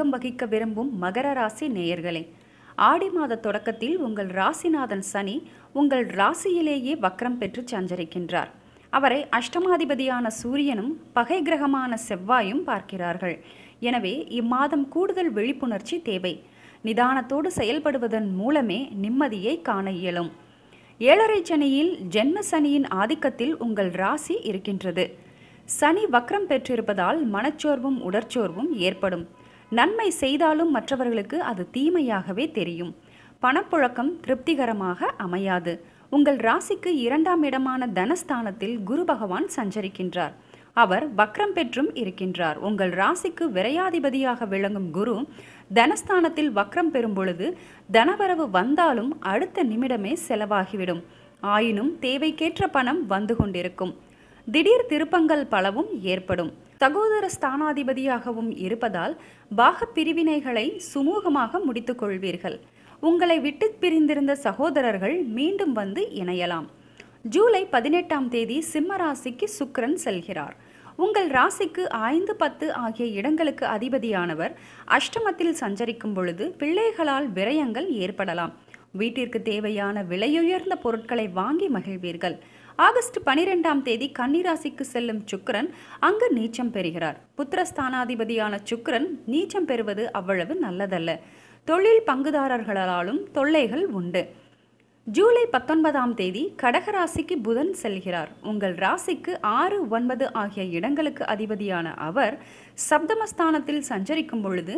பங்கம் வகிக்க விரும்பும் மகர ராசி நேயர்களே ஆடி மாத தொடக்கத்தில் உங்கள் ராசிநாதன் சனி உங்கள் ராசியிலேயே வக்ரம் பெற்று சஞ்சரிக்கின்றார் அவரை அஷ்டமாதிபதியான சூரியனும் பகை கிரகமான செவ்வாயும் பார்க்கிறார்கள் எனவே இம்மாதம் கூடுதல் விழிப்புணர்ச்சி தேவை நிதானத்தோடு செயல்படுவதன் மூலமே நிம்மதியை காண இயலும் ஏழரை சனியில் ஜென்ம சனியின் ஆதிக்கத்தில் உங்கள் ராசி இருக்கின்றது சனி வக்ரம் பெற்றிருப்பதால் மனச்சோர்வும் உடற்சோர்வும் ஏற்படும் நன்மை செய்தாலும் மற்றவர்களுக்கு அது தீமையாகவே தெரியும் பணப்புழக்கம் திருப்திகரமாக அமையாது உங்கள் ராசிக்கு இரண்டாம் இடமான தனஸ்தானத்தில் குரு பகவான் சஞ்சரிக்கின்றார் அவர் வக்ரம் பெற்றும் இருக்கின்றார் உங்கள் ராசிக்கு விரையாதிபதியாக விளங்கும் குரு தனஸ்தானத்தில் வக்ரம் பெறும் பொழுது தனவரவு வந்தாலும் அடுத்த நிமிடமே செலவாகிவிடும் ஆயினும் தேவைக்கேற்ற பணம் வந்து கொண்டிருக்கும் திடீர் திருப்பங்கள் பலவும் ஏற்படும் சகோதர ஸ்தானாதிபதியாகவும் இருப்பதால் பாக பிரிவினைகளை சுமூகமாக முடித்துக் கொள்வீர்கள் உங்களை விட்டு பிரிந்திருந்த சகோதரர்கள் மீண்டும் வந்து இணையலாம் ஜூலை பதினெட்டாம் தேதி சிம்ம ராசிக்கு சுக்கரன் செல்கிறார் உங்கள் ராசிக்கு ஐந்து பத்து ஆகிய இடங்களுக்கு அதிபதியானவர் அஷ்டமத்தில் சஞ்சரிக்கும் பொழுது பிள்ளைகளால் விரயங்கள் ஏற்படலாம் வீட்டிற்கு தேவையான விலையுயர்ந்த பொருட்களை வாங்கி மகிழ்வீர்கள் ஆகஸ்ட் பனிரெண்டாம் தேதி கன்னிராசிக்கு செல்லும் சுக்கரன் அங்கு நீச்சம் பெறுகிறார் புத்திரஸ்தானாதிபதியான சுக்கரன் நீச்சம் பெறுவது அவ்வளவு நல்லதல்ல தொழில் பங்குதாரர்களாலும் தொல்லைகள் உண்டு ஜூலை பத்தொன்பதாம் தேதி கடகராசிக்கு புதன் செல்கிறார் உங்கள் ராசிக்கு ஆறு ஒன்பது ஆகிய இடங்களுக்கு அதிபதியான அவர் சப்தமஸ்தானத்தில் சஞ்சரிக்கும் பொழுது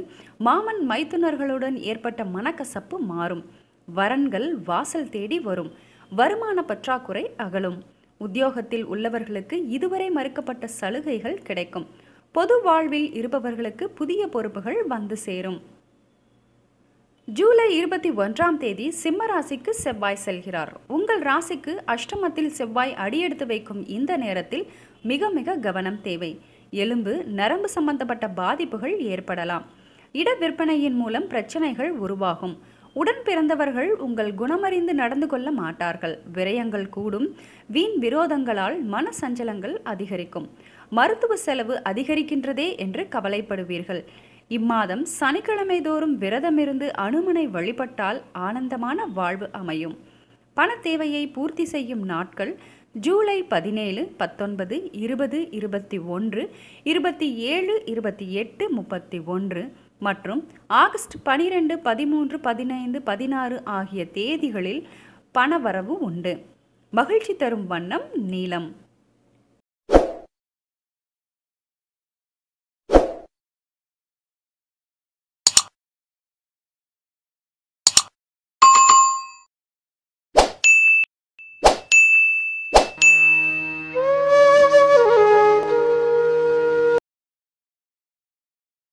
மாமன் மைத்துனர்களுடன் ஏற்பட்ட மனக்கசப்பு மாறும் வரன்கள் வாசல் தேடி வரும் வருமான பற்றாக்குறை அகலும் உத்தியோகத்தில் உள்ளவர்களுக்கு இதுவரை மறுக்கப்பட்ட சலுகைகள் கிடைக்கும் பொது வாழ்வில் இருப்பவர்களுக்கு புதிய பொறுப்புகள் வந்து சேரும் ஜூலை இருபத்தி ஒன்றாம் தேதி சிம்ம ராசிக்கு செவ்வாய் செல்கிறார் உங்கள் ராசிக்கு அஷ்டமத்தில் செவ்வாய் அடியெடுத்து வைக்கும் இந்த நேரத்தில் மிக மிக கவனம் தேவை எலும்பு நரம்பு சம்பந்தப்பட்ட பாதிப்புகள் ஏற்படலாம் இட விற்பனையின் மூலம் பிரச்சனைகள் உருவாகும் உடன் பிறந்தவர்கள் உங்கள் குணமறிந்து நடந்து கொள்ள மாட்டார்கள் விரயங்கள் கூடும் வீண் விரோதங்களால் மன சஞ்சலங்கள் அதிகரிக்கும் மருத்துவ செலவு அதிகரிக்கின்றதே என்று கவலைப்படுவீர்கள் இம்மாதம் சனிக்கிழமை தோறும் விரதமிருந்து அனுமனை வழிபட்டால் ஆனந்தமான வாழ்வு அமையும் பண தேவையை பூர்த்தி செய்யும் நாட்கள் ஜூலை பதினேழு பத்தொன்பது இருபது இருபத்தி ஒன்று இருபத்தி ஏழு இருபத்தி எட்டு முப்பத்தி ஒன்று மற்றும் ஆகஸ்ட் பனிரெண்டு பதிமூன்று பதினைந்து பதினாறு ஆகிய தேதிகளில் பணவரவு உண்டு மகிழ்ச்சி தரும் வண்ணம் நீளம்